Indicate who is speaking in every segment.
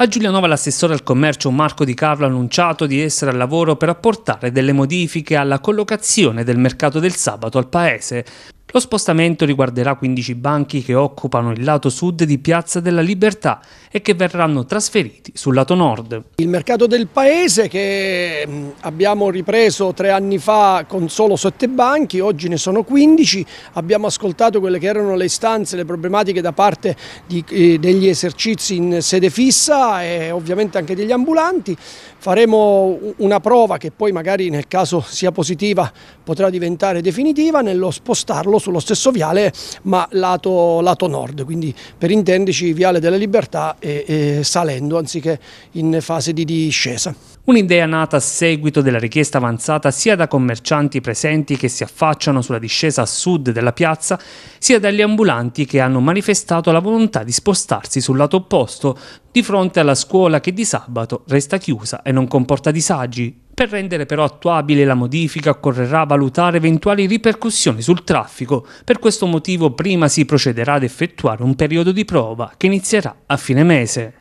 Speaker 1: A Giulianova l'assessore al commercio Marco Di Carlo ha annunciato di essere al lavoro per apportare delle modifiche alla collocazione del mercato del sabato al paese. Lo spostamento riguarderà 15 banchi che occupano il lato sud di Piazza della Libertà e che verranno trasferiti sul lato nord.
Speaker 2: Il mercato del paese che mm, abbiamo ripreso tre anni fa con solo 7 banchi, oggi ne sono 15, abbiamo ascoltato quelle che erano le istanze, le problematiche da parte di, eh, degli esercizi in sede fissa e ovviamente anche degli ambulanti, faremo una prova che poi magari nel caso sia positiva potrà diventare definitiva nello spostarlo solo sullo stesso viale ma lato, lato nord, quindi per intenderci viale della libertà e, e salendo anziché in fase di discesa.
Speaker 1: Un'idea nata a seguito della richiesta avanzata sia da commercianti presenti che si affacciano sulla discesa a sud della piazza, sia dagli ambulanti che hanno manifestato la volontà di spostarsi sul lato opposto, di fronte alla scuola che di sabato resta chiusa e non comporta disagi, per rendere però attuabile la modifica occorrerà valutare eventuali ripercussioni sul traffico. Per questo motivo prima si procederà ad effettuare un periodo di prova che inizierà a fine mese.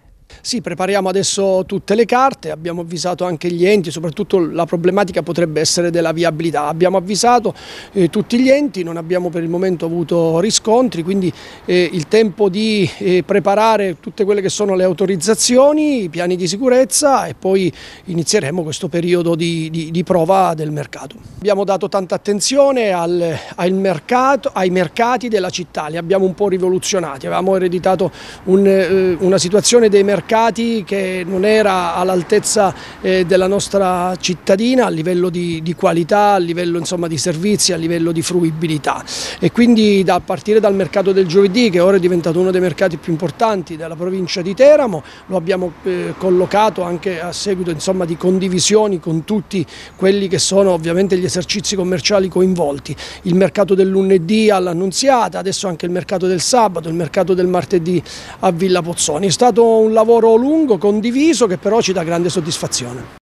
Speaker 2: Sì, prepariamo adesso tutte le carte, abbiamo avvisato anche gli enti, soprattutto la problematica potrebbe essere della viabilità. Abbiamo avvisato eh, tutti gli enti, non abbiamo per il momento avuto riscontri, quindi eh, il tempo di eh, preparare tutte quelle che sono le autorizzazioni, i piani di sicurezza e poi inizieremo questo periodo di, di, di prova del mercato. Abbiamo dato tanta attenzione al, al mercato, ai mercati della città, li abbiamo un po' rivoluzionati, avevamo ereditato un, eh, una situazione dei mercati mercati che non era all'altezza eh, della nostra cittadina a livello di, di qualità, a livello insomma, di servizi, a livello di fruibilità e quindi da, a partire dal mercato del giovedì che ora è diventato uno dei mercati più importanti della provincia di Teramo, lo abbiamo eh, collocato anche a seguito insomma, di condivisioni con tutti quelli che sono ovviamente gli esercizi commerciali coinvolti, il mercato del lunedì all'annunziata, adesso anche il mercato del sabato, il mercato del martedì a Villa Pozzoni, è stato un lavoro lavoro lungo, condiviso, che però ci dà grande soddisfazione.